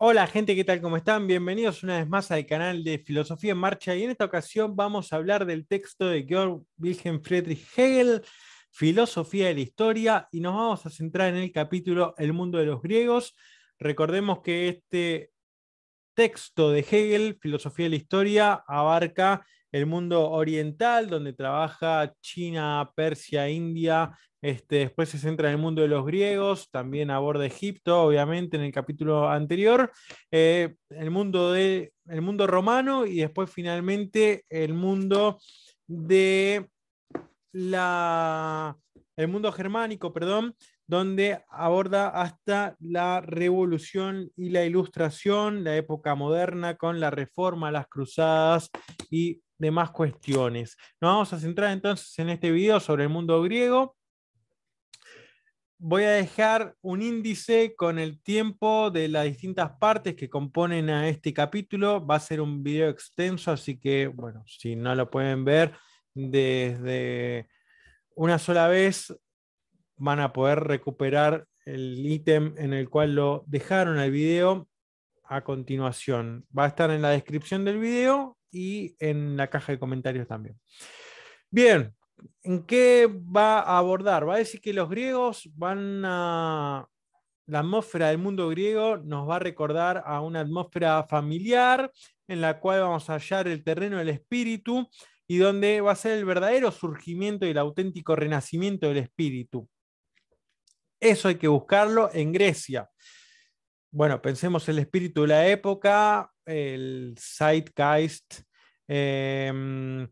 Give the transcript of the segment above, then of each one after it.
Hola gente, ¿qué tal? ¿Cómo están? Bienvenidos una vez más al canal de Filosofía en Marcha y en esta ocasión vamos a hablar del texto de Georg Wilhelm Friedrich Hegel, Filosofía de la Historia, y nos vamos a centrar en el capítulo El mundo de los griegos. Recordemos que este texto de Hegel, Filosofía de la Historia, abarca el mundo oriental, donde trabaja China, Persia, India, este, después se centra en el mundo de los griegos, también aborda Egipto, obviamente, en el capítulo anterior, eh, el, mundo romano y después finalmente el mundo el mundo germánico, perdón, donde aborda hasta la revolución y la ilustración, la época moderna con la reforma, las cruzadas y demás cuestiones. Nos vamos a centrar entonces en este video sobre el mundo griego voy a dejar un índice con el tiempo de las distintas partes que componen a este capítulo. Va a ser un video extenso, así que, bueno, si no lo pueden ver desde una sola vez, van a poder recuperar el ítem en el cual lo dejaron al video a continuación. Va a estar en la descripción del video y en la caja de comentarios también. Bien, ¿En qué va a abordar? Va a decir que los griegos van a... La atmósfera del mundo griego nos va a recordar a una atmósfera familiar en la cual vamos a hallar el terreno del espíritu y donde va a ser el verdadero surgimiento y el auténtico renacimiento del espíritu. Eso hay que buscarlo en Grecia. Bueno, pensemos el espíritu de la época, el zeitgeist. Em,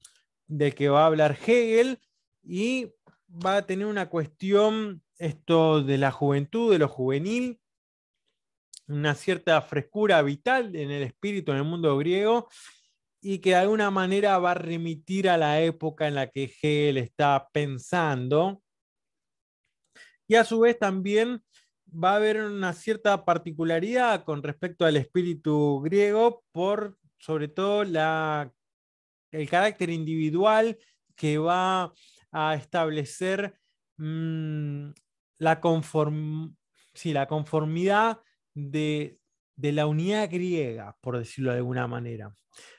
de que va a hablar Hegel y va a tener una cuestión, esto de la juventud, de lo juvenil, una cierta frescura vital en el espíritu, en el mundo griego, y que de alguna manera va a remitir a la época en la que Hegel está pensando. Y a su vez también va a haber una cierta particularidad con respecto al espíritu griego por sobre todo la el carácter individual que va a establecer mm, la, conform, la, conformidad de, la unidad griega, por decirlo de alguna manera.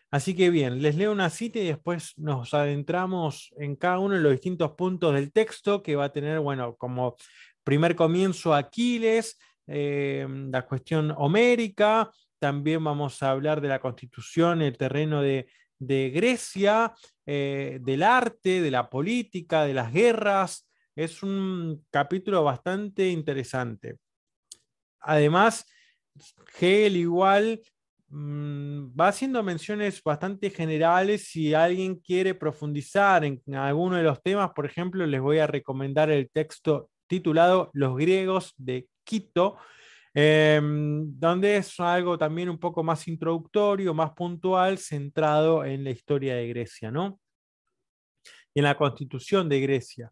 Así que bien, les leo una cita y después nos adentramos en cada uno de los distintos puntos del texto que va a tener, bueno, como primer comienzo Aquiles, eh, la cuestión homérica, también vamos a hablar de la constitución, el terreno de, de Grecia, eh, del arte, de la política, de las guerras. Es un capítulo bastante interesante. Además, Hegel igual mm, va haciendo menciones bastante generales. Si alguien quiere profundizar en alguno de los temas, por ejemplo, les voy a recomendar el texto titulado Los griegos de Quito, Em, donde es algo también un poco más introductorio, más puntual, centrado en la historia de Grecia, ¿no? Y en la constitución de Grecia.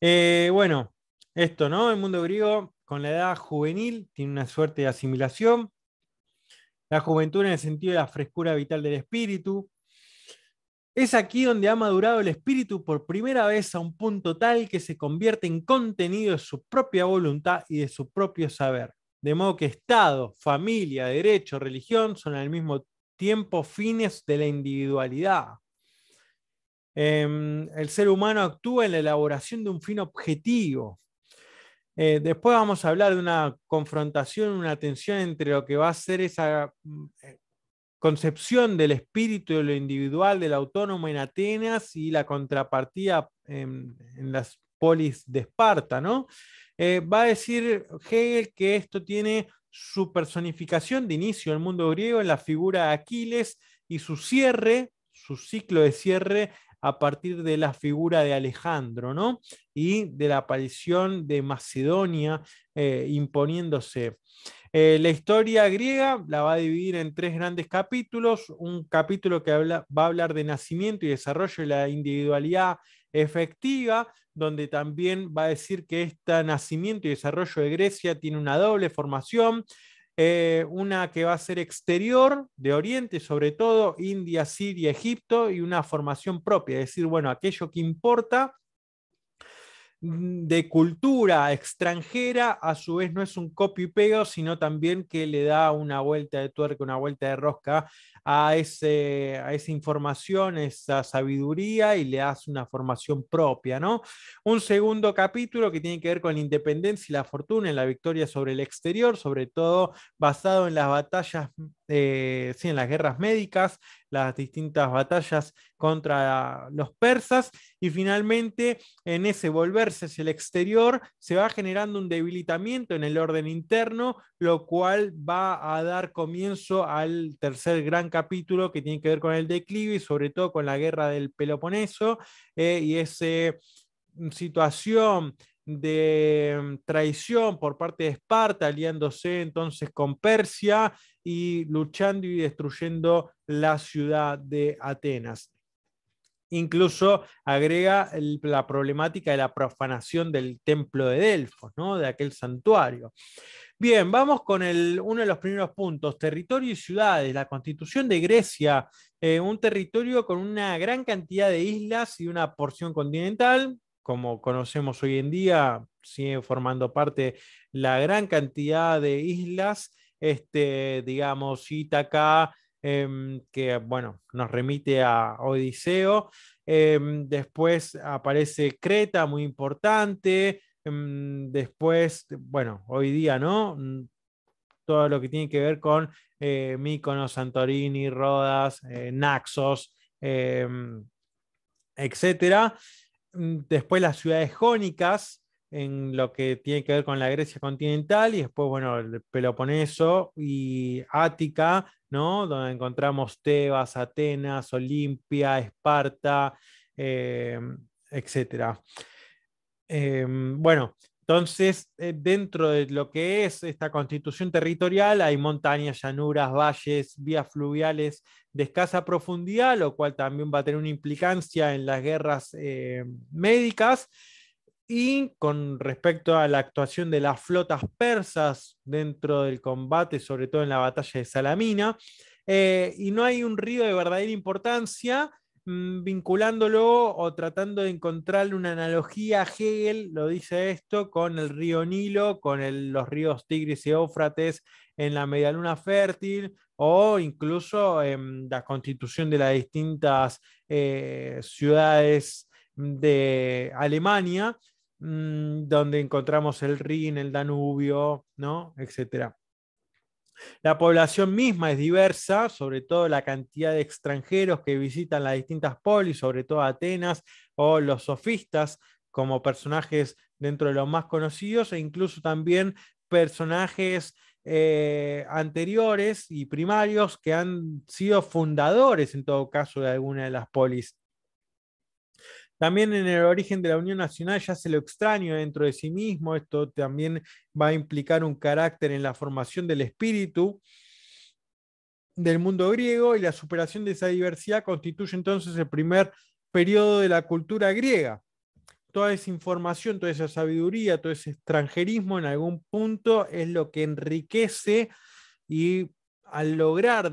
Eh, bueno, esto, ¿no? El mundo griego con la edad juvenil tiene una suerte de asimilación. La juventud en el sentido de la frescura vital del espíritu, es aquí donde ha madurado el espíritu por primera vez a un punto tal que se convierte en contenido de su propia voluntad y de su propio saber de modo que Estado, familia, derecho, religión son al mismo tiempo fines de la individualidad. Em, el ser humano actúa en la elaboración de un fin objetivo. Eh, después vamos a hablar de una confrontación, una tensión entre lo que va a ser esa mm, eh, concepción del espíritu de lo individual del autónomo en Atenas y la contrapartida en, em, en las polis de Esparta, ¿no? Eh, va a decir Hegel que esto tiene su personificación de inicio el mundo griego en la figura de Aquiles y su cierre, su ciclo de cierre a partir de la figura de Alejandro, ¿no? Y de la aparición de Macedonia eh, imponiéndose. Eh, la historia griega la va a dividir en tres grandes capítulos, un capítulo que habla, va a hablar de nacimiento y desarrollo de la individualidad efectiva, donde también va a decir que este nacimiento y desarrollo de Grecia tiene una doble formación, eh, una que va a ser exterior, de Oriente sobre todo, India, Siria, Egipto, y una formación propia, es decir, bueno, aquello que importa Mm, de cultura extranjera, a su vez no es un y pego, sino también que le da una vuelta de tuerca, una vuelta de rosca a, ese, a esa información, esa sabiduría y le hace una formación propia, ¿no? Un segundo capítulo que tiene que ver con la independencia y la fortuna, en la victoria sobre el exterior, sobre todo basado en las batallas eh, en las guerras médicas, las distintas batallas contra los persas y finalmente en ese volverse hacia el exterior se va generando un debilitamiento en el orden interno, lo cual va a dar comienzo al tercer gran capítulo que tiene que ver con el declive y sobre todo con la guerra del Peloponeso eh, y esa mm, situación de traición por parte de Esparta, aliándose entonces con Persia y luchando y destruyendo la ciudad de Atenas. Incluso agrega la problemática de la profanación del templo de Delfos, ¿no? de aquel santuario. Bien, vamos con uno de los primeros puntos, territorio y ciudades, la constitución de Grecia, eh, un territorio con una gran cantidad de islas y una porción continental, como conocemos hoy en día, sigue formando parte la gran cantidad de islas, este, digamos, Ítaca, em, que bueno, nos remite a Odiseo. Em, después aparece Creta, muy importante. Em, después, bueno, hoy día, ¿no? Mm, todo lo que tiene que ver con eh, Mícono, Santorini, Rodas, eh, Naxos, etcétera. Mm, después las ciudades jónicas, en lo que tiene que ver con la Grecia continental, y después, bueno, el Peloponeso y Ática, ¿no? Donde encontramos Tebas, Atenas, Olimpia, Esparta, eh, etc. Eh, bueno, entonces, eh, dentro de lo que es esta constitución territorial, hay montañas, llanuras, valles, vías fluviales de escasa profundidad, lo cual también va a tener una implicancia en las guerras eh, médicas. Y con respecto a la actuación de las flotas persas dentro del combate, sobre todo en la batalla de Salamina, eh, y no hay un río de verdadera importancia, Mm, vinculándolo o tratando de encontrar una analogía, Hegel lo dice esto, con el río Nilo, con los ríos Tigris y Éufrates en la medialuna fértil o incluso en la constitución de las distintas eh, ciudades de Alemania, mm, donde encontramos el Rin, el Danubio, ¿no? etcétera. La población misma es diversa, sobre todo la cantidad de extranjeros que visitan las distintas polis, sobre todo Atenas o los sofistas como personajes dentro de los más conocidos e incluso también personajes eh, anteriores y primarios que han sido fundadores en todo caso de alguna de las polis también en el origen de la Unión Nacional ya se lo extraño dentro de sí mismo, esto también va a implicar un carácter en la formación del espíritu del mundo griego y la superación de esa diversidad constituye entonces el primer periodo de la cultura griega. Toda esa información, toda esa sabiduría, todo ese extranjerismo en algún punto es lo que enriquece y al lograr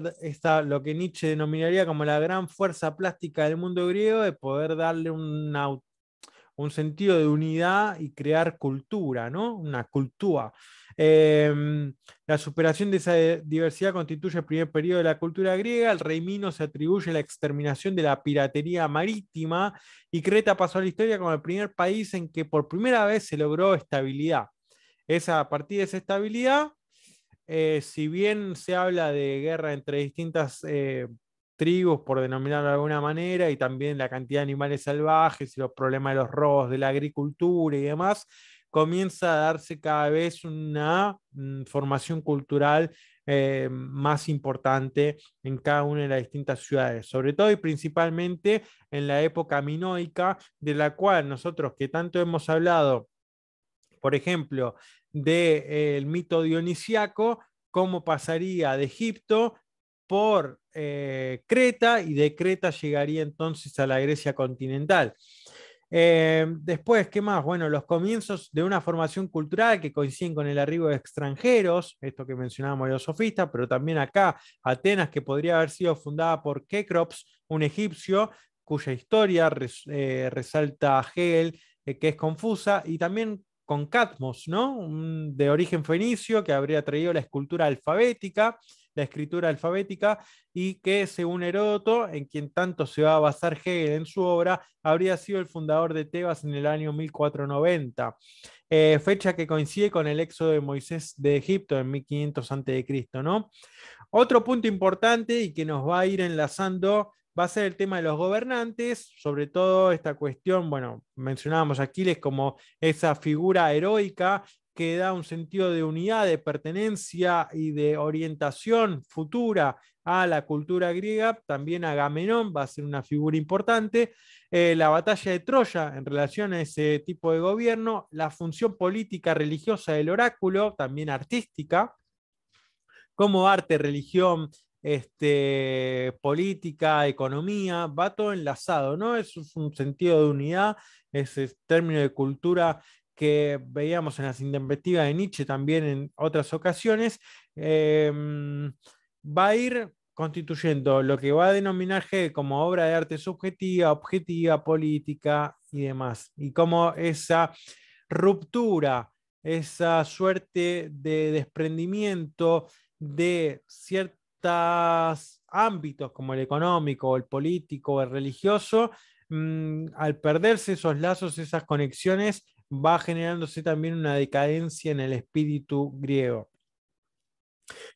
lo que Nietzsche denominaría como la gran fuerza plástica del mundo griego, de poder darle un sentido de unidad y crear cultura, ¿no? Una cultura. Em, la superación de esa diversidad constituye el primer periodo de la cultura griega. El rey Mino se atribuye a la exterminación de la piratería marítima y Creta pasó a la historia como el primer país en que por primera vez se logró estabilidad. esa a partir de esa estabilidad eh, si bien se habla de guerra entre distintas eh, tribus, por denominarlo de alguna manera, y también la cantidad de animales salvajes y los problemas de los robos de la agricultura y demás, comienza a darse cada vez una mm, formación cultural eh, más importante en cada una de las distintas ciudades, sobre todo y principalmente en la época minoica, de la cual nosotros que tanto hemos hablado por ejemplo, del mito dionisiaco, cómo pasaría de Egipto por eh, Creta y de Creta llegaría entonces a la Grecia continental. Eh, después, ¿qué más? Bueno, los comienzos de una formación cultural que coinciden con el arribo de extranjeros, esto que mencionábamos de los sofistas, pero también acá Atenas, que podría haber sido fundada por Kekrops, un egipcio, cuya historia eh, resalta Hegel, que es confusa, y también con Catmos, ¿no? de origen fenicio que habría traído la escultura alfabética, la escritura alfabética, y que, según Heródoto, en quien tanto se va a basar Hegel en su obra, habría sido el fundador de Tebas en el año 1490, eh, fecha que coincide con el éxodo de Moisés de Egipto en 1500 a.C., ¿no? Otro punto importante y que nos va a ir enlazando va a ser el tema de los gobernantes, sobre todo esta cuestión, bueno, mencionábamos a Aquiles como esa figura heroica que da un sentido de unidad, de pertenencia y de orientación futura a la cultura griega. También Agamenón va a ser una figura importante. Eh, la batalla de Troya en relación a ese tipo de gobierno, la función política religiosa del oráculo, también artística, como arte, religión, este, política, economía, va todo enlazado, ¿no? es un sentido de unidad, ese término de cultura que veíamos en las intempestivas de Nietzsche también en otras ocasiones, em, va a ir constituyendo lo que va a denominar G como obra de arte subjetiva, objetiva, política y demás. Y como esa ruptura, esa suerte de desprendimiento de cierto ámbitos como el económico, el político, el religioso, mm, al perderse esos lazos, esas conexiones, va generándose también una decadencia en el espíritu griego.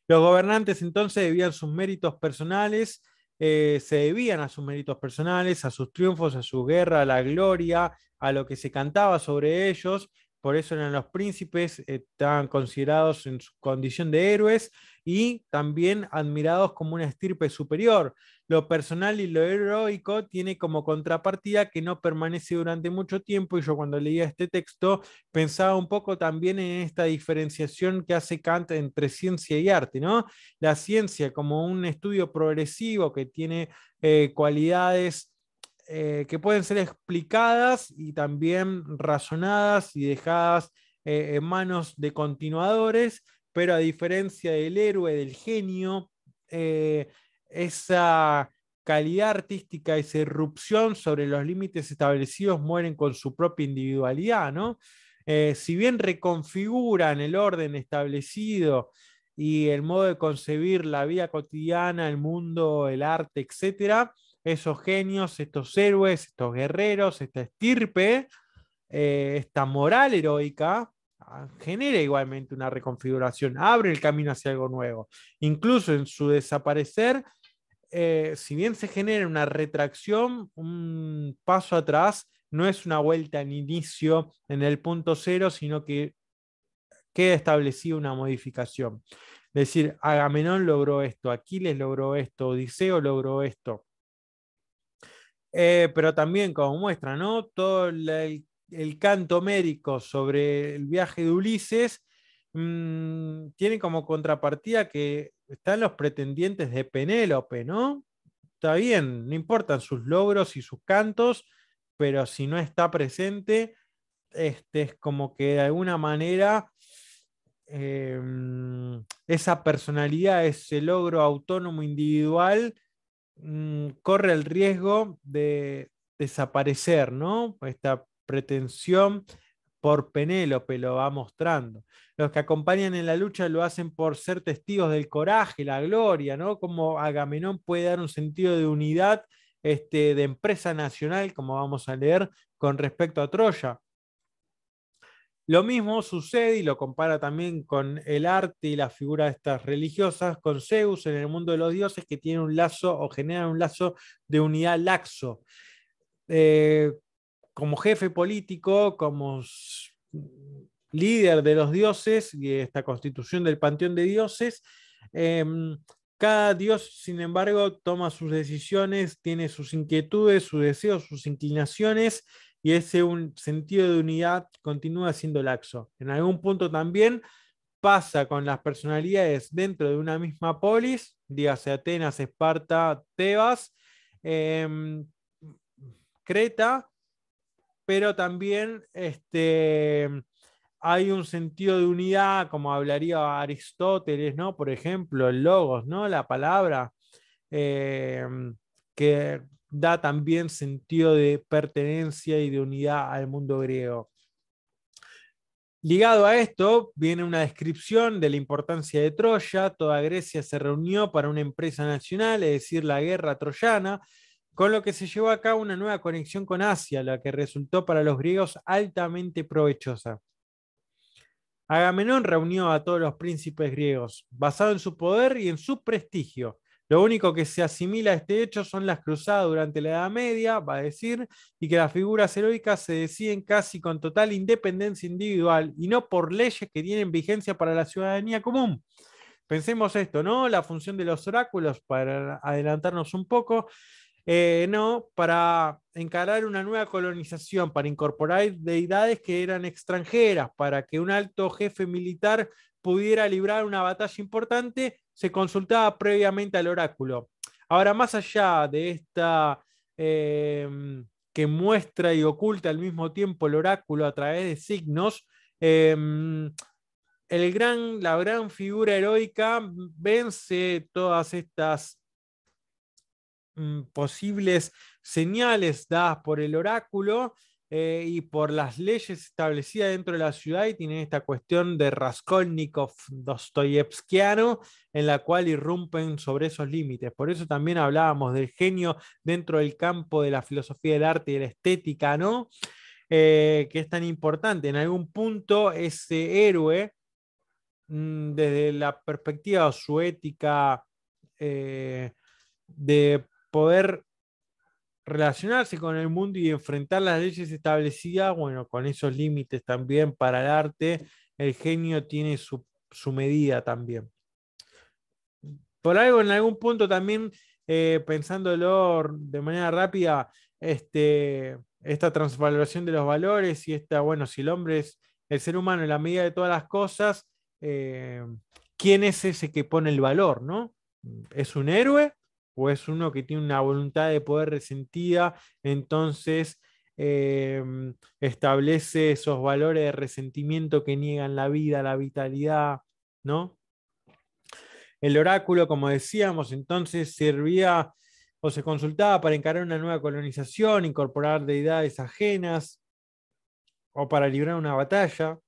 Los gobernantes entonces debían sus méritos personales, eh, se debían a sus méritos personales, a sus triunfos, a su guerra, a la gloria, a lo que se cantaba sobre ellos. Por eso eran los príncipes, eh, estaban considerados en su condición de héroes y también admirados como una estirpe superior. Lo personal y lo heroico tiene como contrapartida que no permanece durante mucho tiempo y yo cuando leía este texto pensaba un poco también en esta diferenciación que hace Kant entre ciencia y arte, ¿no? La ciencia como un estudio progresivo que tiene eh, cualidades eh, que pueden ser explicadas y también razonadas y dejadas eh, en manos de continuadores pero a diferencia del héroe, del genio, eh, esa calidad artística, esa irrupción sobre los límites establecidos mueren con su propia individualidad, ¿no? Eh, si bien reconfiguran el orden establecido y el modo de concebir la vida cotidiana, el mundo, el arte, etc., esos genios, estos héroes, estos guerreros, esta estirpe, eh, esta moral heroica, Ah, genera igualmente una reconfiguración, abre el camino hacia algo nuevo. Incluso en su desaparecer, eh, si bien se genera una retracción, un paso atrás, no es una vuelta en inicio en el punto cero, sino que queda establecida una modificación. Es decir, Agamenón logró esto, Aquiles logró esto, Odiseo logró esto. Eh, pero también, como muestra, ¿no? Todo el el canto homérico sobre el viaje de Ulises mm, tiene como contrapartida que están los pretendientes de Penélope, ¿no? Está bien, no importan sus logros y sus cantos, pero si no está presente, este, es como que de alguna manera em, esa personalidad, ese logro autónomo individual, mm, corre el riesgo de desaparecer, ¿no? Esta pretensión por Penélope, lo va mostrando. Los que acompañan en la lucha lo hacen por ser testigos del coraje, la gloria, ¿no? Como Agamenón puede dar un sentido de unidad este, de empresa nacional, como vamos a leer, con respecto a Troya. Lo mismo sucede y lo compara también con el arte y la figura de estas religiosas, con Zeus en el mundo de los dioses que tiene un lazo o genera un lazo de unidad laxo. Eh, como jefe político, como líder de los dioses y esta constitución del panteón de dioses, em, cada dios, sin embargo, toma sus decisiones, tiene sus inquietudes, sus deseos, sus inclinaciones y ese un sentido de unidad continúa siendo laxo. En algún punto también pasa con las personalidades dentro de una misma polis, dígase Atenas, Esparta, Tebas, em, Creta, pero también este, hay un sentido de unidad, como hablaría Aristóteles, ¿no? Por ejemplo, el logos, ¿no? La palabra eh, que da también sentido de pertenencia y de unidad al mundo griego. Ligado a esto viene una descripción de la importancia de Troya. Toda Grecia se reunió para una empresa nacional, es decir, la guerra troyana, con lo que se llevó a cabo una nueva conexión con Asia, la que resultó para los griegos altamente provechosa. Agamenón reunió a todos los príncipes griegos, basado en su poder y en su prestigio. Lo único que se asimila a este hecho son las cruzadas durante la Edad Media, va a decir, y que las figuras heroicas se deciden casi con total independencia individual y no por leyes que tienen vigencia para la ciudadanía común. Pensemos esto, ¿no? La función de los oráculos, para adelantarnos un poco, eh, no, para encarar una nueva colonización, para incorporar deidades que eran extranjeras, para que un alto jefe militar pudiera librar una batalla importante, se consultaba previamente al oráculo. Ahora, más allá de esta em, que muestra y oculta al mismo tiempo el oráculo a través de signos, em, el gran, la gran figura heroica vence todas estas Mm, posibles señales dadas por el oráculo eh, y por las leyes establecidas dentro de la ciudad y tienen esta cuestión de Raskolnikov Dostoyevskiano en la cual irrumpen sobre esos límites. Por eso también hablábamos del genio dentro del campo de la filosofía del arte y de la estética, ¿no? Eh, que es tan importante. En algún punto ese héroe, mm, desde la perspectiva suética su ética eh, de poder relacionarse con el mundo y enfrentar las leyes establecidas, bueno, con esos límites también para el arte, el genio tiene su, medida también. Por algo, en algún punto también, eh, pensándolo de manera rápida, este, esta transvaloración de los valores y esta, bueno, si el hombre es el ser humano en la medida de todas las cosas, eh, ¿quién es ese que pone el valor, no? ¿Es un héroe o es uno que tiene una voluntad de poder resentida, entonces em, establece esos valores de resentimiento que niegan la vida, la vitalidad, ¿no? El oráculo, como decíamos, entonces servía o se consultaba para encarar una nueva colonización, incorporar deidades ajenas o para librar una batalla.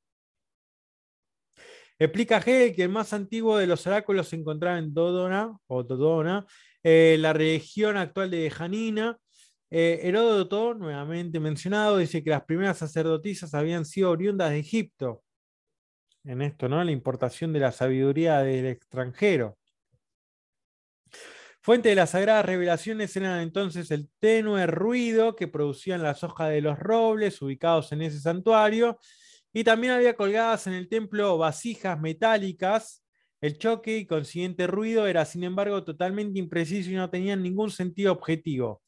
Explica Hegel que el más antiguo de los oráculos se encontraba en Dodona o Dodona eh, la región actual de Janina. Eh, Heródoto, nuevamente mencionado, dice que las primeras sacerdotisas habían sido oriundas de Egipto. En esto, ¿no? La importación de la sabiduría del extranjero. Fuente de las sagradas revelaciones eran entonces el tenue ruido que producían las hojas de los robles ubicados en ese santuario, y también había colgadas en el templo vasijas metálicas el choque y consiguiente ruido era, sin embargo, totalmente impreciso y no tenía ningún sentido objetivo.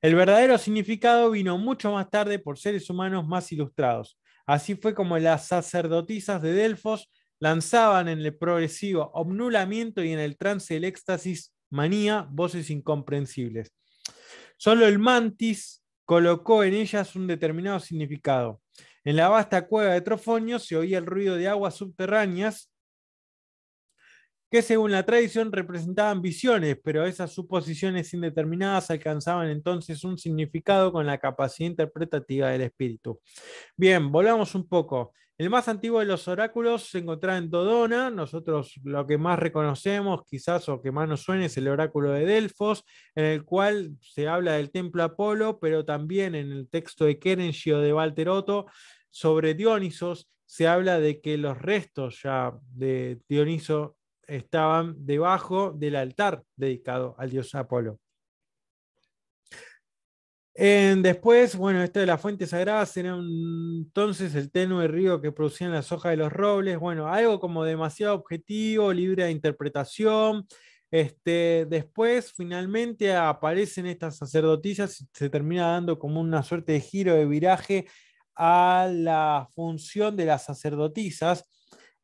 El verdadero significado vino mucho más tarde por seres humanos más ilustrados. Así fue como las sacerdotisas de Delfos lanzaban en el progresivo obnulamiento y en el trance del éxtasis manía voces incomprensibles. Solo el mantis colocó en ellas un determinado significado. En la vasta cueva de Trofonio se oía el ruido de aguas subterráneas que según la tradición representaban visiones, pero esas suposiciones indeterminadas alcanzaban entonces un significado con la capacidad interpretativa del espíritu. Bien, volvamos un poco. El más antiguo de los oráculos se encontraba en Dodona. Nosotros lo que más reconocemos, quizás o que más nos suene, es el oráculo de Delfos, en el cual se habla del templo Apolo, pero también en el texto de Kerenji o de Valteroto sobre Dionisos se habla de que los restos ya de Dioniso estaban debajo del altar dedicado al dios Apolo. después, bueno, esto de las fuentes sagradas era entonces el tenue río que producían las hojas de los robles, bueno, algo como demasiado objetivo, libre de interpretación. Este, después, finalmente, aparecen estas sacerdotisas, se termina dando como una suerte de giro de viraje a la función de las sacerdotisas,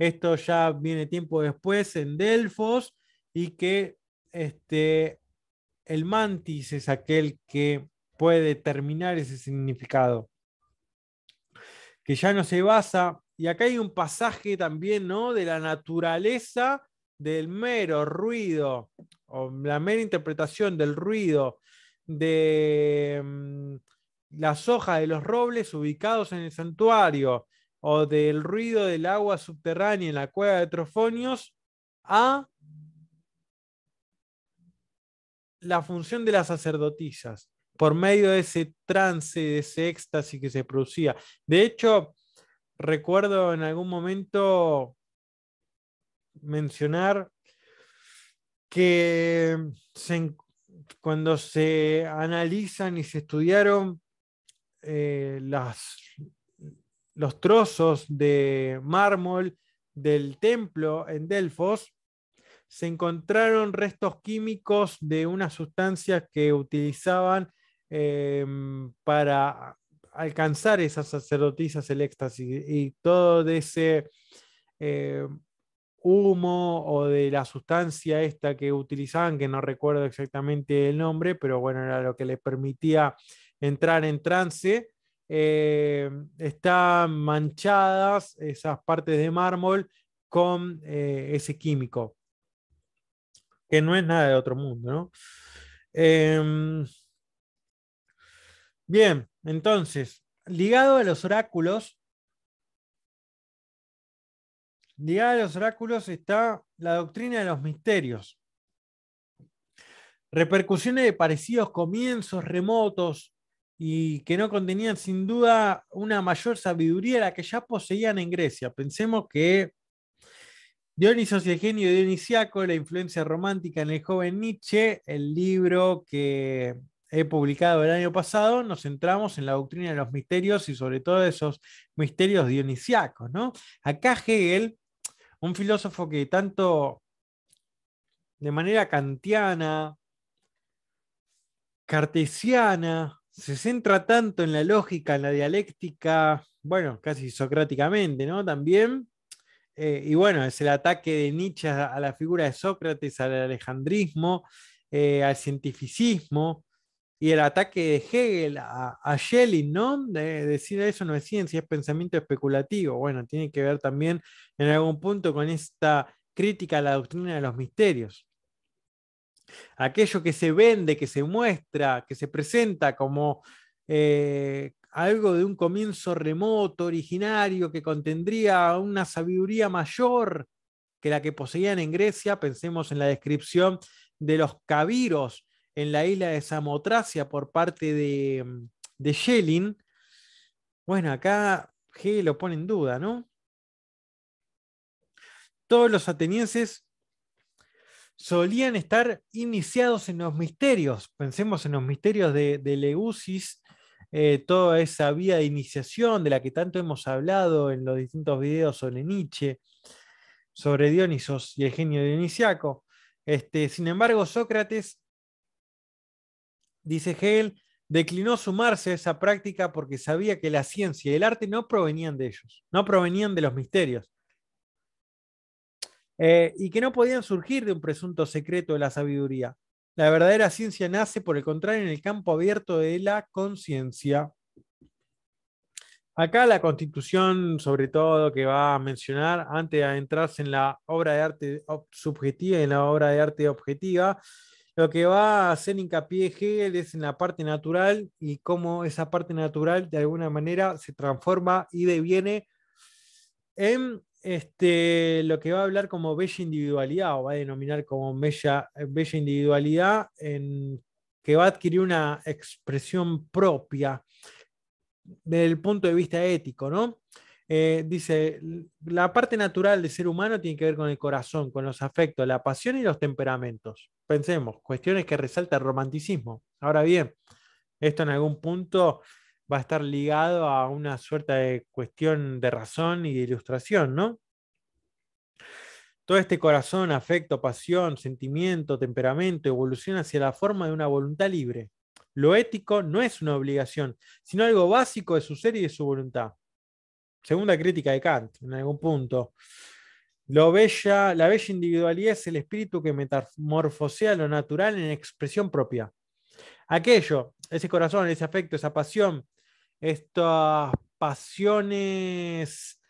esto ya viene tiempo después en Delfos y que este, el mantis es aquel que puede determinar ese significado. Que ya no se basa, y acá hay un pasaje también, ¿no? De la naturaleza del mero ruido, o la mera interpretación del ruido de mm, las hojas de los robles ubicados en el santuario o del ruido del agua subterránea en la cueva de Trofonios a la función de las sacerdotisas por medio de ese trance, de ese éxtasis que se producía. De hecho, recuerdo en algún momento mencionar que cuando se analizan y se estudiaron eh, las los trozos de mármol del templo en Delfos, se encontraron restos químicos de una sustancia que utilizaban em, para alcanzar esas sacerdotisas el éxtasis y todo de ese em, humo o de la sustancia esta que utilizaban, que no recuerdo exactamente el nombre, pero bueno, era lo que les permitía entrar en trance, eh, están manchadas esas partes de mármol con eh, ese químico, que no es nada de otro mundo, em, bien, entonces, ligado a los oráculos, ligado a los oráculos está la doctrina de los misterios. Repercusiones de parecidos comienzos remotos y que no contenían sin duda una mayor sabiduría de la que ya poseían en Grecia. Pensemos que Dioniso y el genio dionisiaco, la influencia romántica en el joven Nietzsche, el libro que he publicado el año pasado, nos centramos en la doctrina de los misterios y sobre todo esos misterios dionisiacos. ¿no? Acá Hegel, un filósofo que tanto de manera kantiana, cartesiana, se centra tanto en la lógica, en la dialéctica, bueno, casi socráticamente, ¿no? También. Eh, y bueno, es el ataque de Nietzsche a la figura de Sócrates, al alejandrismo, eh, al cientificismo, y el ataque de Hegel a, a Schelling, ¿no? De, decir eso no es ciencia, es pensamiento especulativo. Bueno, tiene que ver también en algún punto con esta crítica a la doctrina de los misterios aquello que se vende, que se muestra, que se presenta como eh, algo de un comienzo remoto, originario, que contendría una sabiduría mayor que la que poseían en Grecia, pensemos en la descripción de los cabiros en la isla de Samotracia por parte de, mm, de Schelling. Bueno, acá G lo pone en duda, ¿no? Todos los atenienses solían estar iniciados en los misterios. Pensemos en los misterios de, de Leusis, eh, toda esa vía de iniciación de la que tanto hemos hablado en los distintos videos sobre Nietzsche, sobre Dionisos y el genio dionisiaco. Este, sin embargo, Sócrates, dice Hegel, declinó sumarse a esa práctica porque sabía que la ciencia y el arte no provenían de ellos, no provenían de los misterios, eh, y que no podían surgir de un presunto secreto de la sabiduría. La verdadera ciencia nace, por el contrario, en el campo abierto de la conciencia. Acá la constitución, sobre todo, que va a mencionar antes de adentrarse en la obra de arte subjetiva y en la obra de arte objetiva, lo que va a hacer hincapié Hegel es en la parte natural y cómo esa parte natural de alguna manera se transforma y deviene en este, lo que va a hablar como bella individualidad o va a denominar como eh, bella, individualidad en, que va a adquirir una expresión propia desde el punto de vista ético, ¿no? Eh, dice, la parte natural del ser humano tiene que ver con el corazón, con los afectos, la pasión y los temperamentos. Pensemos, cuestiones que resalta el romanticismo. Ahora bien, esto en algún punto va a estar ligado a una suerte de cuestión de razón y de ilustración, ¿no? Todo este corazón, afecto, pasión, sentimiento, temperamento evoluciona hacia la forma de una voluntad libre. Lo ético no es una obligación, sino algo básico de su ser y de su voluntad. Segunda crítica de Kant, en algún punto. Lo la bella individualidad es el espíritu que metamorfosea lo natural en expresión propia. Aquello, ese corazón, ese afecto, esa pasión, estas pasiones,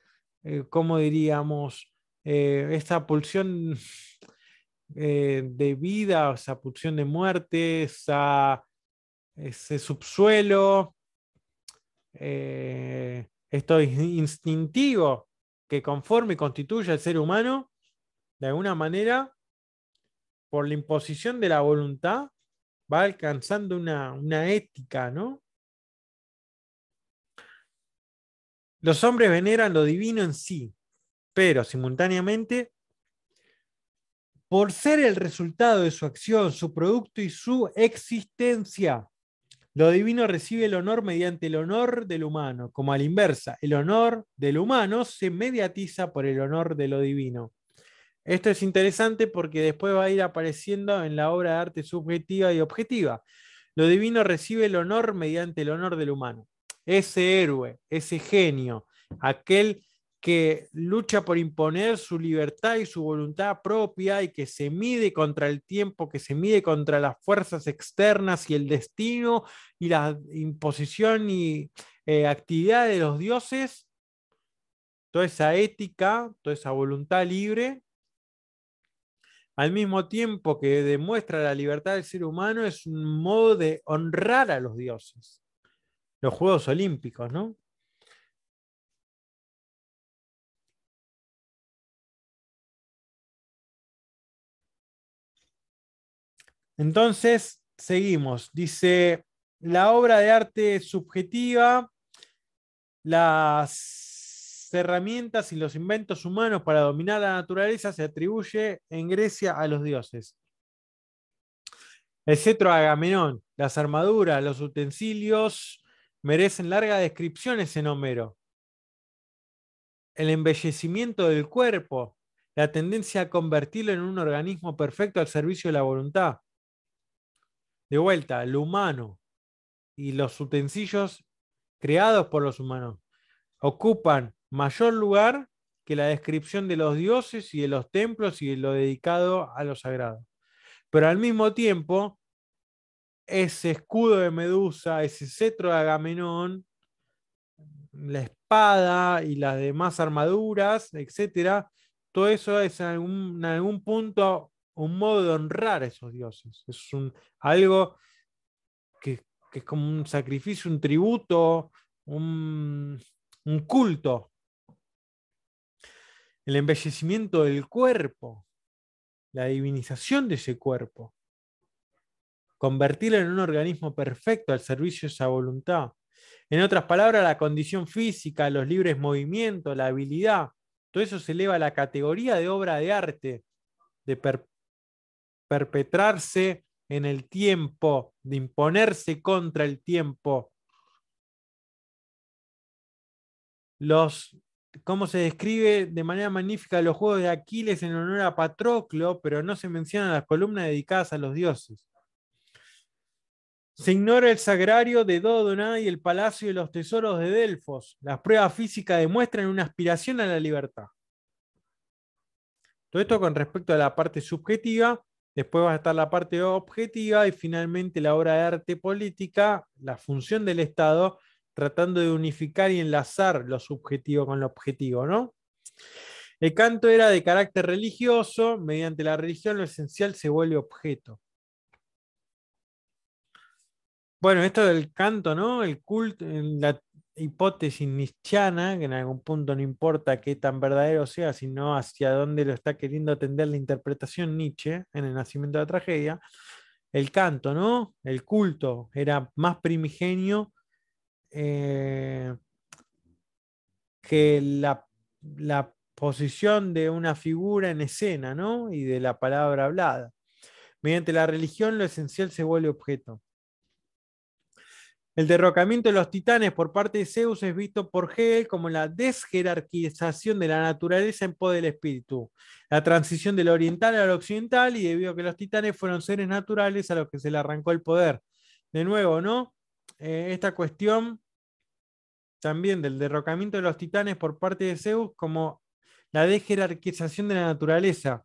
eh, como diríamos? Eh, esta pulsión eh, de vida, o esa pulsión de muerte, ese subsuelo, esto instintivo que conforme y constituye al ser humano, de alguna manera, por la imposición de la voluntad, va alcanzando una, una ética, ¿no? Los hombres veneran lo divino en sí, pero simultáneamente, por ser el resultado de su acción, su producto y su existencia, lo divino recibe el honor mediante el honor del humano, como a la inversa, el honor del humano se mediatiza por el honor de lo divino. Esto es interesante porque después va a ir apareciendo en la obra de arte subjetiva y objetiva. Lo divino recibe el honor mediante el honor del humano ese héroe, ese genio, aquel que lucha por imponer su libertad y su voluntad propia y que se mide contra el tiempo, que se mide contra las fuerzas externas y el destino y la imposición y eh, actividad de los dioses, toda esa ética, toda esa voluntad libre, al mismo tiempo que demuestra la libertad del ser humano, es un modo de honrar a los dioses los Juegos Olímpicos, ¿no? Entonces, seguimos. Dice, la obra de arte subjetiva, las herramientas y los inventos humanos para dominar la naturaleza se atribuye en Grecia a los dioses. El cetro Agamenón, las armaduras, los utensilios merecen largas descripciones en Homero. El embellecimiento del cuerpo, la tendencia a convertirlo en un organismo perfecto al servicio de la voluntad. De vuelta, lo humano y los utensilios creados por los humanos ocupan mayor lugar que la descripción de los dioses y de los templos y de lo dedicado a lo sagrado. Pero al mismo tiempo, ese escudo de Medusa, ese cetro de Agamenón, la espada y las demás armaduras, etcétera, todo eso es en algún, punto un modo de honrar a esos dioses. Es algo que, es como un sacrificio, un tributo, un culto. El embellecimiento del cuerpo, la divinización de ese cuerpo convertirlo en un organismo perfecto al servicio de esa voluntad. En otras palabras, la condición física, los libres movimientos, la habilidad, todo eso se eleva a la categoría de obra de arte, de perpetrarse en el tiempo, de imponerse contra el tiempo. Los, cómo se describe de manera magnífica los Juegos de Aquiles en honor a Patroclo, pero no se mencionan las columnas dedicadas a los dioses. Se ignora el sagrario de Dodona y el palacio de los tesoros de Delfos. Las pruebas físicas demuestran una aspiración a la libertad. Todo esto con respecto a la parte subjetiva, después va a estar la parte objetiva y finalmente la obra de arte política, la función del Estado, tratando de unificar y enlazar lo subjetivo con lo objetivo, ¿no? El canto era de carácter religioso, mediante la religión lo esencial se vuelve objeto. Bueno, esto del canto, ¿no? El culto, la hipótesis nichiana que en algún punto no importa qué tan verdadero sea, sino hacia dónde lo está queriendo atender la interpretación Nietzsche en el nacimiento de la tragedia, el canto, ¿no? El culto era más primigenio eh, que la, la posición de una figura en escena, ¿no? Y de la palabra hablada. Mediante la religión lo esencial se vuelve objeto. El derrocamiento de los titanes por parte de Zeus es visto por Hegel como la desjerarquización de la naturaleza en poder del espíritu, la transición del oriental al occidental y debido a que los titanes fueron seres naturales a los que se le arrancó el poder. De nuevo, ¿no? Eh, esta cuestión también del derrocamiento de los titanes por parte de Zeus como la desjerarquización de la naturaleza.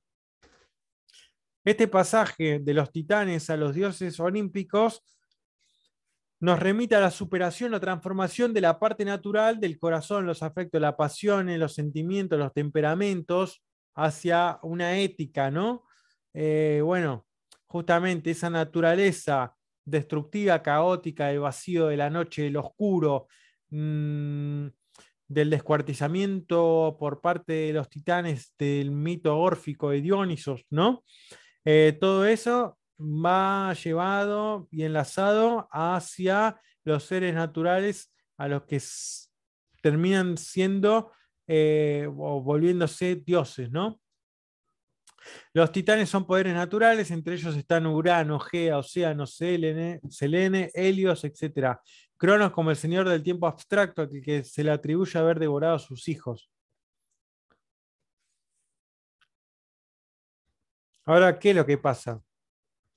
Este pasaje de los titanes a los dioses olímpicos nos remita a la superación, la transformación de la parte natural del corazón, los afectos, las pasiones, los sentimientos, los temperamentos, hacia una ética, ¿no? Eh, bueno, justamente esa naturaleza destructiva, caótica, el vacío de la noche, del oscuro, mm, del descuartizamiento por parte de los titanes del mito órfico de Dionisos, ¿no? Eh, todo eso va llevado y enlazado hacia los seres naturales a los que terminan siendo eh, o volviéndose dioses, ¿no? Los titanes son poderes naturales, entre ellos están Urano, Gea, Océano, Selene, Helios, etc. Cronos como el señor del tiempo abstracto al que se le atribuye haber devorado a sus hijos. Ahora, ¿qué es lo que pasa?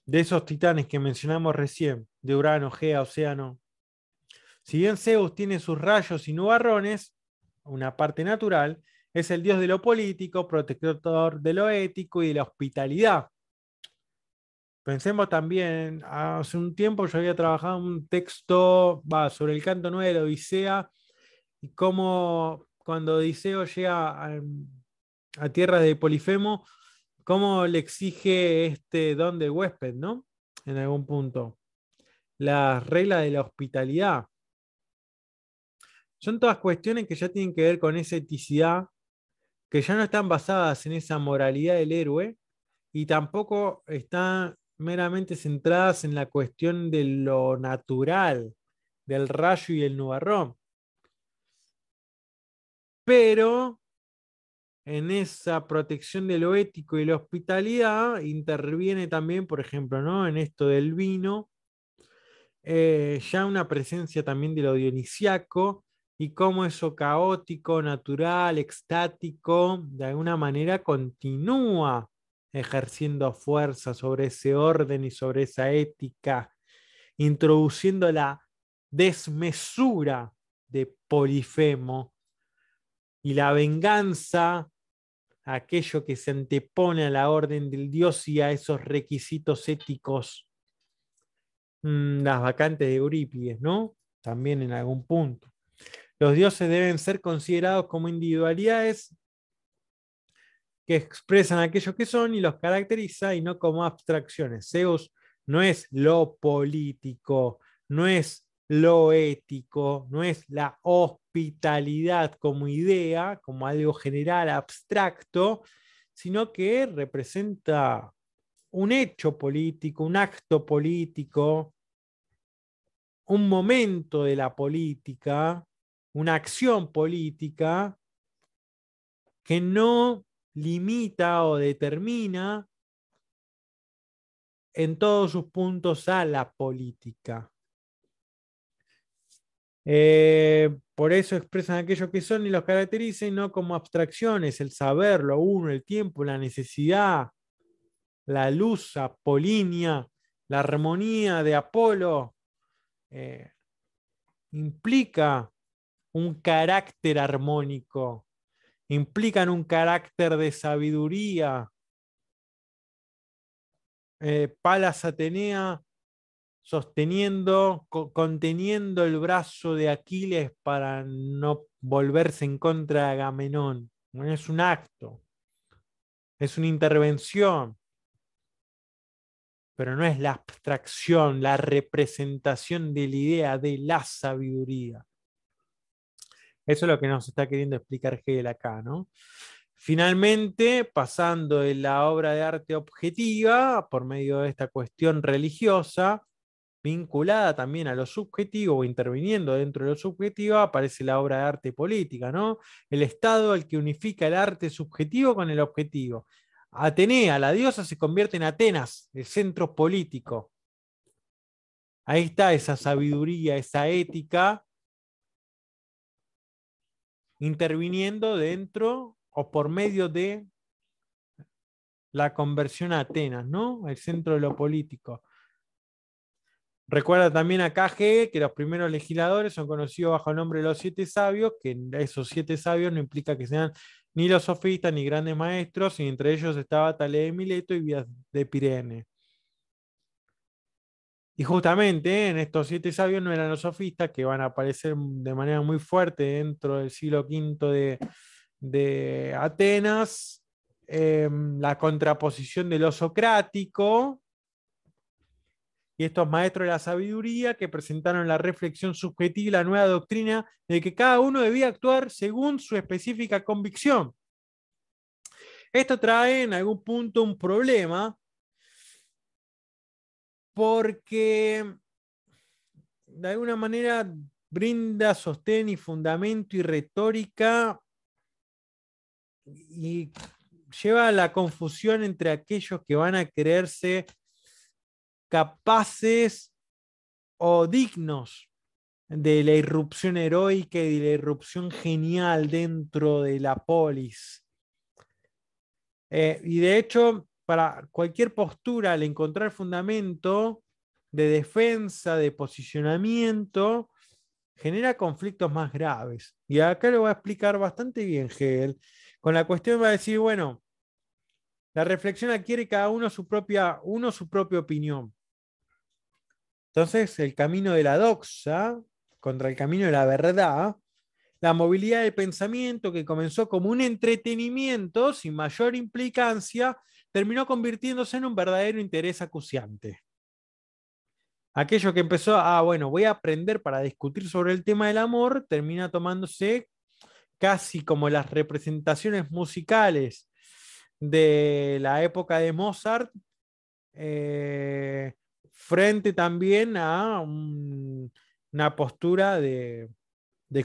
de esos titanes que mencionamos recién, de Urano, Gea, Océano. Si bien Zeus tiene sus rayos y nubarrones, una parte natural, es el dios de lo político, protector de lo ético y de la hospitalidad. Pensemos también, hace un tiempo yo había trabajado un texto sobre el canto 9 de la Odisea y cómo cuando Odiseo llega a, a tierras de Polifemo, cómo le exige este don del huésped, ¿no? En algún punto. La regla de la hospitalidad. Son todas cuestiones que ya tienen que ver con esa eticidad, que ya no están basadas en esa moralidad del héroe y tampoco están meramente centradas en la cuestión de lo natural, del rayo y el nubarrón. Pero en esa protección de lo ético y la hospitalidad interviene también, por ejemplo, en esto del vino, eh, ya una presencia también de lo dionisiaco y cómo eso caótico, natural, extático, de alguna manera continúa ejerciendo fuerza sobre ese orden y sobre esa ética, introduciendo la desmesura de Polifemo y la venganza aquello que se antepone a la orden del Dios y a esos requisitos éticos. Mm, las vacantes de Eurípides, ¿no? También en algún punto. Los dioses deben ser considerados como individualidades que expresan aquello que son y los caracteriza y no como abstracciones. Zeus no es lo político, no es lo ético, no es la como idea, como algo general, abstracto, sino que representa un hecho político, un acto político, un momento de la política, una acción política que no limita o determina en todos sus puntos a la política. Eh, por eso expresan aquellos que son y los caracterizan, no como abstracciones, el saber, lo uno, el tiempo, la necesidad, la luz, Apolínea, la armonía de Apolo. Eh, implica un carácter armónico, implican un carácter de sabiduría. Eh, Palas sosteniendo, conteniendo el brazo de Aquiles para no volverse en contra de Agamenón. No es un acto, es una intervención, pero no es la abstracción, la representación de la idea, de la sabiduría. Eso es lo que nos está queriendo explicar Hegel acá, ¿no? Finalmente, pasando de la obra de arte objetiva, por medio de esta cuestión religiosa, vinculada también a lo subjetivo o interviniendo dentro de lo subjetivo, aparece la obra de arte política, ¿no? El Estado, el que unifica el arte subjetivo con el objetivo. Atenea, la diosa, se convierte en Atenas, el centro político. Ahí está esa sabiduría, esa ética, interviniendo dentro o por medio de la conversión a Atenas, ¿no? El centro de lo político. Recuerda también a KGE que los primeros legisladores son conocidos bajo el nombre de los siete sabios, que esos siete sabios no implica que sean ni los sofistas ni grandes maestros, y entre ellos estaba Talé de Mileto y Vías de Pirene. Y justamente en estos siete sabios no eran los sofistas, que van a aparecer de manera muy fuerte dentro del siglo V de, Atenas, em, la contraposición de lo socrático, y estos maestros de la sabiduría que presentaron la reflexión subjetiva y la nueva doctrina de que cada uno debía actuar según su específica convicción. Esto trae en algún punto un problema porque de alguna manera brinda sostén y fundamento y retórica y lleva a la confusión entre aquellos que van a creerse capaces o dignos de la irrupción heroica y de la irrupción genial dentro de la polis. Eh, y de hecho, para cualquier postura, al encontrar fundamento de defensa, de posicionamiento, genera conflictos más graves. Y acá lo va a explicar bastante bien Hegel. Con la cuestión va a decir, bueno, la reflexión adquiere cada uno su propia, uno su propia opinión. Entonces, el camino de la doxa contra el camino de la verdad, la movilidad de pensamiento que comenzó como un entretenimiento sin mayor implicancia, terminó convirtiéndose en un verdadero interés acuciante. Aquello que empezó, ah, bueno, voy a aprender para discutir sobre el tema del amor, termina tomándose casi como las representaciones musicales de la época de Mozart, eh, frente también a una postura de,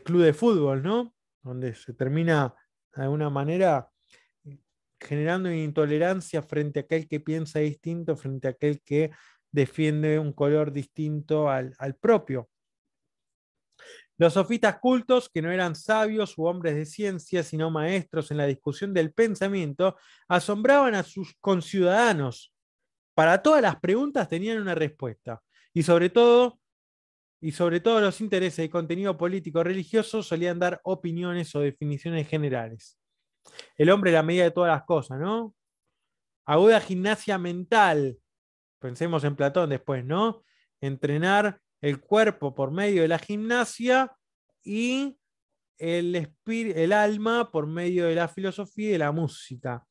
club de fútbol, ¿no? Donde se termina de alguna manera generando intolerancia frente a aquel que piensa distinto, frente a aquel que defiende un color distinto al, al propio. Los sofistas cultos, que no eran sabios u hombres de ciencia, sino maestros en la discusión del pensamiento, asombraban a sus conciudadanos para todas las preguntas tenían una respuesta. Y sobre todo, y sobre todo los intereses de contenido político religioso solían dar opiniones o definiciones generales. El hombre la medida de todas las cosas, ¿no? Aguda gimnasia mental. Pensemos en Platón después, ¿no? Entrenar el cuerpo por medio de la gimnasia y el, el alma por medio de la filosofía y de la música.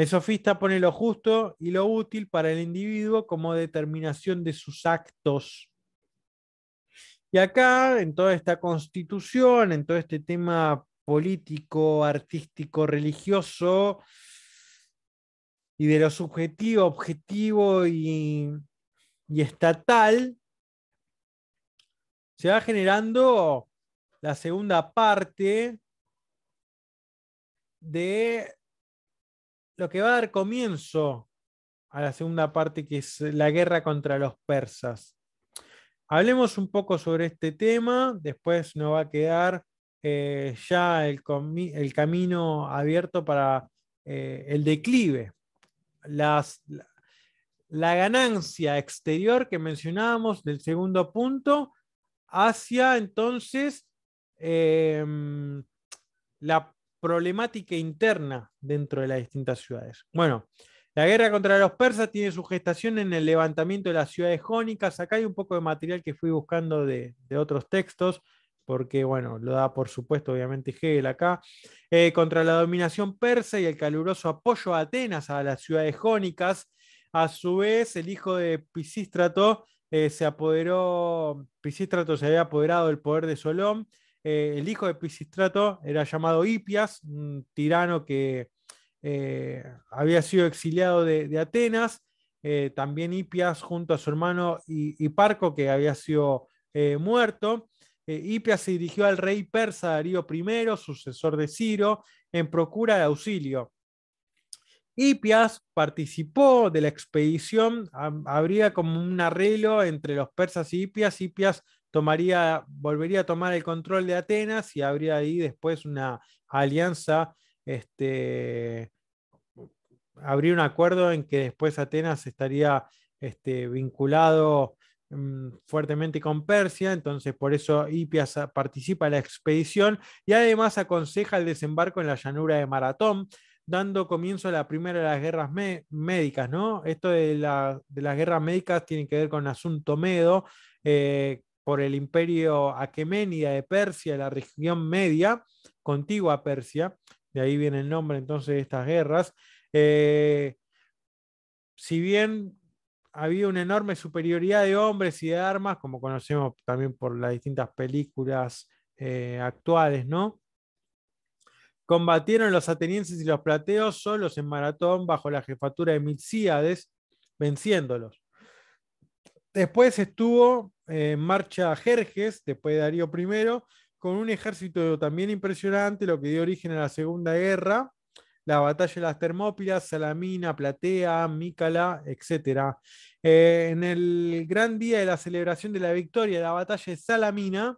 El sofista pone lo justo y lo útil para el individuo como determinación de sus actos. Y acá, en toda esta constitución, en todo este tema político, artístico, religioso, y de lo subjetivo, objetivo y, y estatal, se va generando la segunda parte de lo que va a dar comienzo a la segunda parte, que es la guerra contra los persas. Hablemos un poco sobre este tema, después nos va a quedar eh, ya el, camino abierto para eh, el declive. la, ganancia exterior que mencionábamos del segundo punto hacia entonces em, la problemática interna dentro de las distintas ciudades. Bueno, la guerra contra los persas tiene su gestación en el levantamiento de las ciudades jónicas. Acá hay un poco de material que fui buscando de, otros textos, porque, bueno, lo da por supuesto, obviamente, Hegel acá. Eh, contra la dominación persa y el caluroso apoyo a Atenas a las ciudades jónicas. A su vez, el hijo de Pisístrato eh, se apoderó, Pisístrato se había apoderado del poder de Solón eh, el hijo de Pisistrato era llamado Hipias, un tirano que eh, había sido exiliado de, Atenas. Eh, también Hipias, junto a su hermano Hiparco, que había sido muerto. Hipias se dirigió al rey persa Darío I, sucesor de Ciro, en procura de auxilio. Hipias participó de la expedición, habría como un arreglo entre los persas y Hipias. Hipias tomaría, volvería a tomar el control de Atenas y habría ahí después una alianza, este, habría un acuerdo en que después Atenas estaría este, vinculado mm, fuertemente con Persia, entonces por eso Hipias participa en la expedición y además aconseja el desembarco en la llanura de Maratón, dando comienzo a la primera de las guerras médicas, ¿no? Esto de, las guerras médicas tiene que ver con Asunto Medo, eh, por el imperio aqueménida de Persia, la región media, contigua a Persia, de ahí viene el nombre entonces de estas guerras, eh, si bien había una enorme superioridad de hombres y de armas, como conocemos también por las distintas películas eh, actuales, ¿no? Combatieron los atenienses y los plateos solos en maratón bajo la jefatura de Milcíades, venciéndolos. Después estuvo eh, marcha Jerjes, después de Darío I, con un ejército también impresionante, lo que dio origen a la Segunda Guerra, la batalla de las Termópilas, Salamina, Platea, Mícala, etc. Eh, en el gran día de la celebración de la victoria de la batalla de Salamina,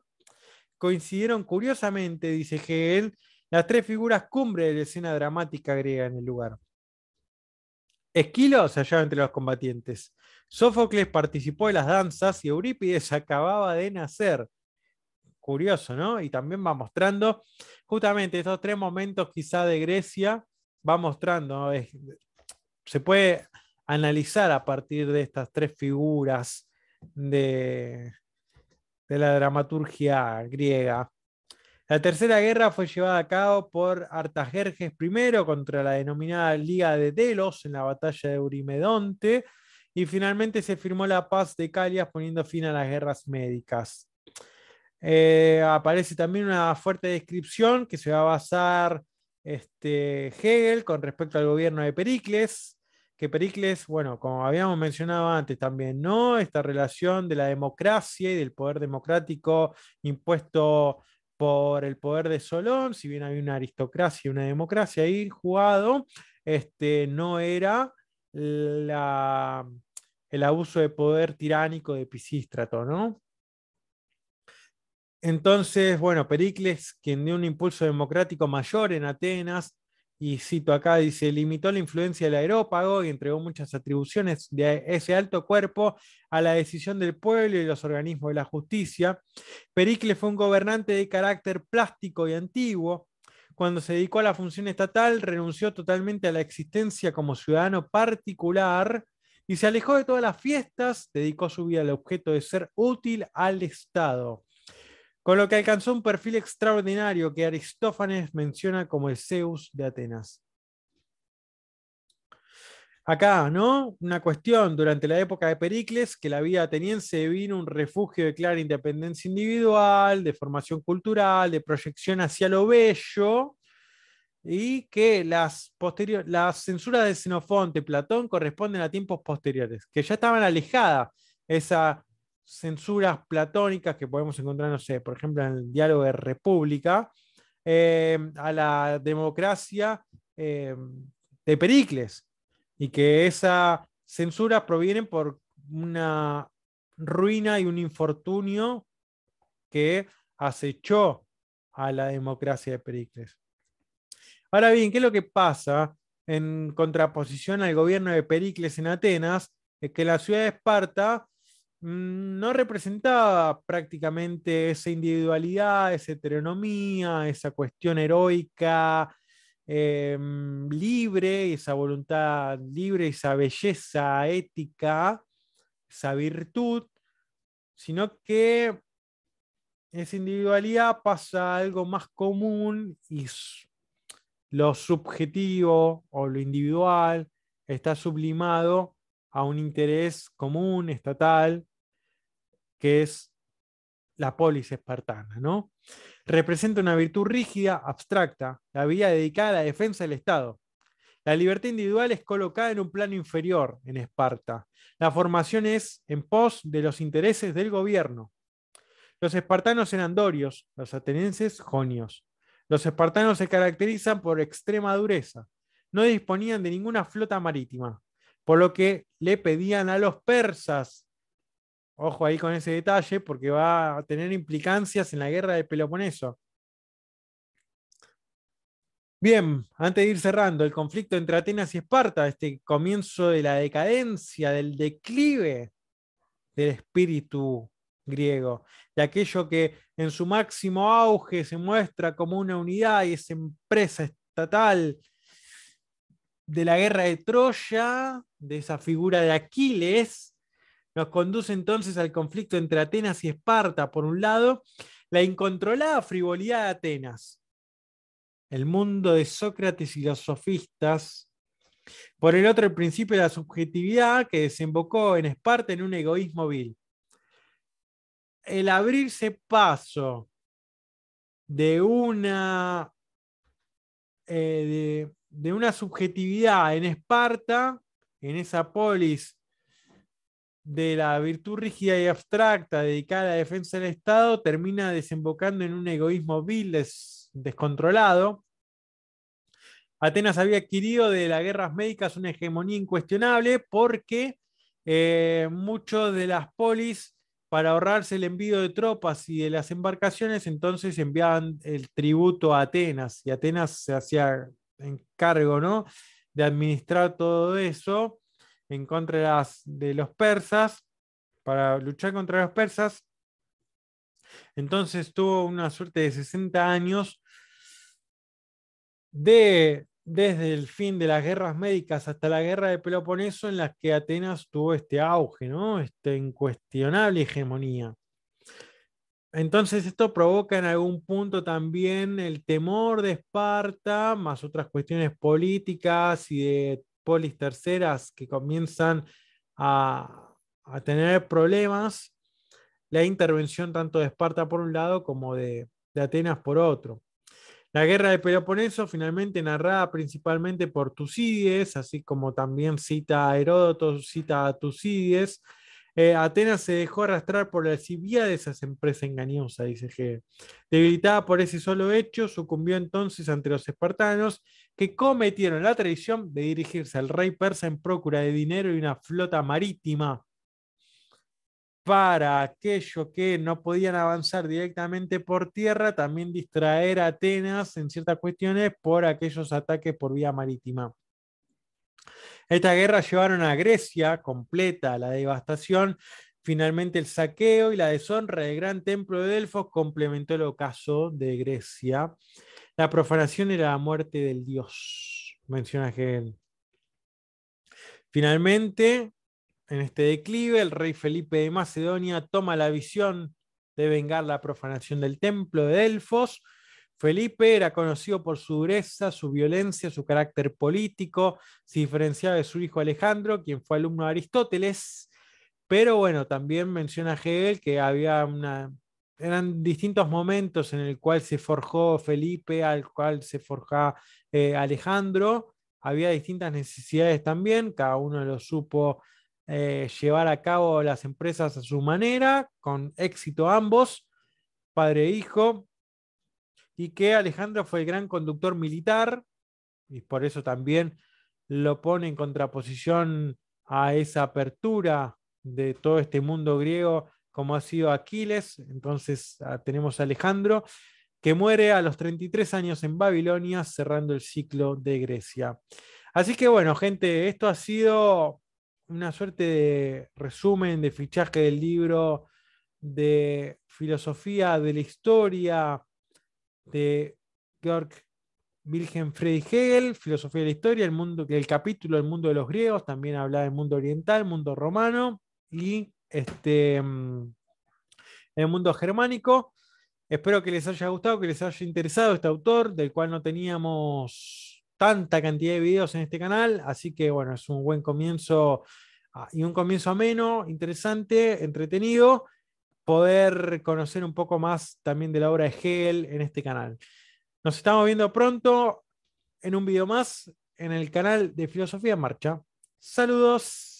coincidieron curiosamente, dice Hegel, las tres figuras cumbre de la escena dramática griega en el lugar. Esquilo se hallaba entre los combatientes, Sófocles participó de las danzas y Eurípides acababa de nacer. Curioso, ¿no? Y también va mostrando justamente estos tres momentos quizá de Grecia, va mostrando, se puede analizar a partir de estas tres figuras de, de la dramaturgia griega. La tercera guerra fue llevada a cabo por Artajerjes I contra la denominada Liga de Delos en la batalla de Eurimedonte, y finalmente se firmó la paz de Calias poniendo fin a las guerras médicas. Eh, aparece también una fuerte descripción que se va a basar este, Hegel con respecto al gobierno de Pericles, que Pericles, bueno, como habíamos mencionado antes también, ¿no? Esta relación de la democracia y del poder democrático impuesto por el poder de Solón, si bien había una aristocracia y una democracia ahí jugado, este, no era el abuso de poder tiránico de Pisístrato, ¿no? Entonces, bueno, Pericles, quien dio un impulso democrático mayor en Atenas, y cito acá, dice, limitó la influencia del aerópago y entregó muchas atribuciones de ese alto cuerpo a la decisión del pueblo y los organismos de la justicia. Pericles fue un gobernante de carácter plástico y antiguo, cuando se dedicó a la función estatal, renunció totalmente a la existencia como ciudadano particular y se alejó de todas las fiestas, dedicó su vida al objeto de ser útil al Estado. Con lo que alcanzó un perfil extraordinario que Aristófanes menciona como el Zeus de Atenas. Acá, ¿no? Una cuestión, durante la época de Pericles, que la vida ateniense vino un refugio de clara independencia individual, de formación cultural, de proyección hacia lo bello, y que las, censuras de Xenofonte, Platón, corresponden a tiempos posteriores, que ya estaban alejadas esas censuras platónicas que podemos encontrar, no sé, por ejemplo, en el diálogo de República, eh, a la democracia eh, de Pericles, y que esa censura proviene por una ruina y un infortunio que acechó a la democracia de Pericles. Ahora bien, ¿qué es lo que pasa en contraposición al gobierno de Pericles en Atenas? Es que la ciudad de Esparta mm, no representaba prácticamente esa individualidad, esa heteronomía, esa cuestión heroica, Em, libre, esa voluntad libre, esa belleza ética, esa virtud, sino que esa individualidad pasa a algo más común y lo subjetivo o lo individual está sublimado a un interés común, estatal, que es la polis espartana, ¿no? Representa una virtud rígida, abstracta, la vida dedicada a la defensa del Estado. La libertad individual es colocada en un plano inferior en Esparta. La formación es en pos de los intereses del gobierno. Los espartanos eran dorios, los atenienses jonios. Los espartanos se caracterizan por extrema dureza. No disponían de ninguna flota marítima, por lo que le pedían a los persas Ojo ahí con ese detalle porque va a tener implicancias en la guerra de Peloponeso. Bien, antes de ir cerrando, el conflicto entre Atenas y Esparta, este comienzo de la decadencia, del declive del espíritu griego, de aquello que en su máximo auge se muestra como una unidad y es empresa estatal de la guerra de Troya, de esa figura de Aquiles, nos conduce entonces al conflicto entre Atenas y Esparta, por un lado, la incontrolada frivolidad de Atenas, el mundo de Sócrates y los sofistas, por el otro el principio de la subjetividad que desembocó en Esparta en un egoísmo vil. El abrirse paso de una, eh, de una subjetividad en Esparta, en esa polis de la virtud rígida y abstracta dedicada a la defensa del Estado termina desembocando en un egoísmo vil descontrolado. Atenas había adquirido de las guerras médicas una hegemonía incuestionable porque eh, muchos de las polis, para ahorrarse el envío de tropas y de las embarcaciones, entonces enviaban el tributo a Atenas y Atenas se hacía encargo ¿no? de administrar todo eso en contra de, los persas, para luchar contra los persas. Entonces tuvo una suerte de 60 años de, desde el fin de las guerras médicas hasta la guerra de Peloponeso en las que Atenas tuvo este auge, ¿no? esta incuestionable hegemonía. Entonces esto provoca en algún punto también el temor de Esparta, más otras cuestiones políticas y de polis terceras que comienzan a, tener problemas, la intervención tanto de Esparta por un lado como de, Atenas por otro. La guerra de Peloponeso, finalmente narrada principalmente por Tucídides, así como también cita a Heródoto, cita a Tucídides. Eh, Atenas se dejó arrastrar por la lascivia de esas empresas engañosas, dice que Debilitada por ese solo hecho, sucumbió entonces ante los espartanos que cometieron la traición de dirigirse al rey persa en procura de dinero y una flota marítima para aquellos que no podían avanzar directamente por tierra, también distraer a Atenas en ciertas cuestiones por aquellos ataques por vía marítima. Esta guerra llevaron a Grecia completa a la devastación Finalmente, el saqueo y la deshonra del gran templo de Delfos complementó el ocaso de Grecia. La profanación era la muerte del dios, menciona que Finalmente, en este declive, el rey Felipe de Macedonia toma la visión de vengar la profanación del templo de Delfos. Felipe era conocido por su dureza, su violencia, su carácter político. Se diferenciaba de su hijo Alejandro, quien fue alumno de Aristóteles pero bueno, también menciona Hegel que había una, eran distintos momentos en el cual se forjó Felipe, al cual se forjó eh, Alejandro. Había distintas necesidades también, cada uno lo supo eh, llevar a cabo las empresas a su manera, con éxito ambos, padre e hijo, y que Alejandro fue el gran conductor militar, y por eso también lo pone en contraposición a esa apertura de todo este mundo griego, como ha sido Aquiles. Entonces ah, tenemos a Alejandro, que muere a los 33 años en Babilonia, cerrando el ciclo de Grecia. Así que bueno, gente, esto ha sido una suerte de resumen, de fichaje del libro de filosofía de la historia de Georg Wilhelm Friedrich Hegel, filosofía de la historia, el mundo, el capítulo el mundo de los griegos, también habla del mundo oriental, mundo romano y este, mm, en el mundo germánico. Espero que les haya gustado, que les haya interesado este autor, del cual no teníamos tanta cantidad de videos en este canal, así que bueno, es un buen comienzo ah, y un comienzo ameno, interesante, entretenido, poder conocer un poco más también de la obra de Hegel en este canal. Nos estamos viendo pronto en un video más en el canal de Filosofía en Marcha. Saludos.